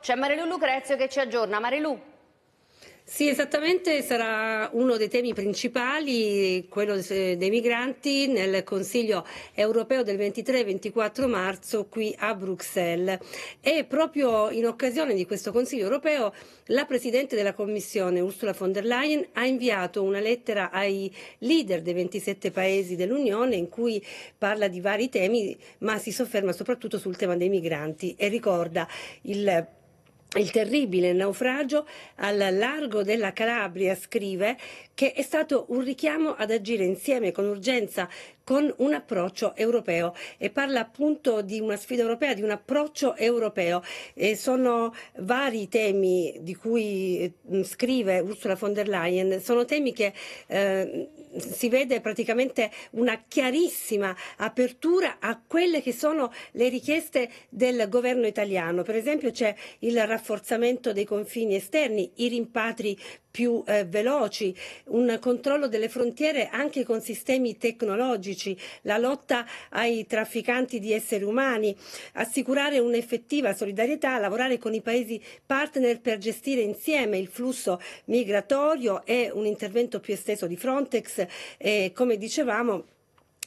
c'è Marilu Lucrezio che ci aggiorna. Marilu. Sì, esattamente, sarà uno dei temi principali, quello eh, dei migranti, nel Consiglio europeo del 23-24 marzo qui a Bruxelles. E proprio in occasione di questo Consiglio europeo la Presidente della Commissione, Ursula von der Leyen, ha inviato una lettera ai leader dei 27 Paesi dell'Unione in cui parla di vari temi, ma si sofferma soprattutto sul tema dei migranti e ricorda il il terribile naufragio al largo della Calabria, scrive, che è stato un richiamo ad agire insieme con urgenza con un approccio europeo e parla appunto di una sfida europea, di un approccio europeo. E sono vari i temi di cui eh, scrive Ursula von der Leyen, sono temi che eh, si vede praticamente una chiarissima apertura a quelle che sono le richieste del governo italiano. Per esempio c'è il rafforzamento dei confini esterni, i rimpatri più eh, veloci, un controllo delle frontiere anche con sistemi tecnologici narcotici, la lotta ai trafficanti di esseri umani, assicurare un'effettiva solidarietà, lavorare con i paesi partner per gestire insieme il flusso migratorio e un intervento più esteso di Frontex e, come dicevamo,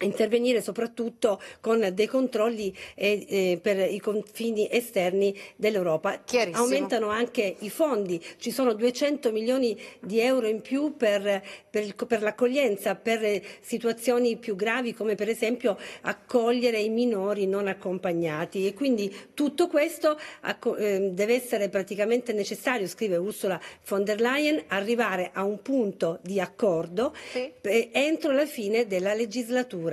intervenire soprattutto con dei controlli eh, eh, per i confini esterni dell'Europa. Aumentano anche i fondi, ci sono 200 milioni di euro in più per, per, per l'accoglienza, per eh, situazioni più gravi come per esempio accogliere i minori non accompagnati e quindi tutto questo eh, deve essere praticamente necessario, scrive Ursula von der Leyen, arrivare a un punto di accordo sì. entro la fine della legislatura.